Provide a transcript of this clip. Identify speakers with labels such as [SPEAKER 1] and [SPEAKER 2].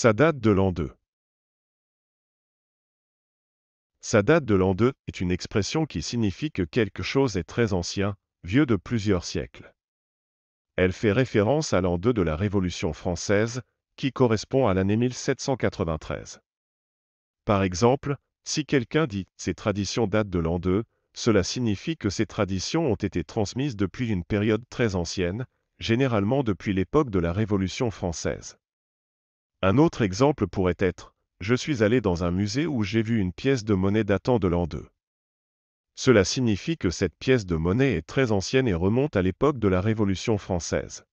[SPEAKER 1] Sa date de l'an 2. Sa date de l'an 2 est une expression qui signifie que quelque chose est très ancien, vieux de plusieurs siècles. Elle fait référence à l'an 2 de la Révolution française, qui correspond à l'année 1793. Par exemple, si quelqu'un dit « ces traditions datent de l'an 2 », cela signifie que ces traditions ont été transmises depuis une période très ancienne, généralement depuis l'époque de la Révolution française. Un autre exemple pourrait être « Je suis allé dans un musée où j'ai vu une pièce de monnaie datant de l'an 2 ». Cela signifie que cette pièce de monnaie est très ancienne et remonte à l'époque de la Révolution française.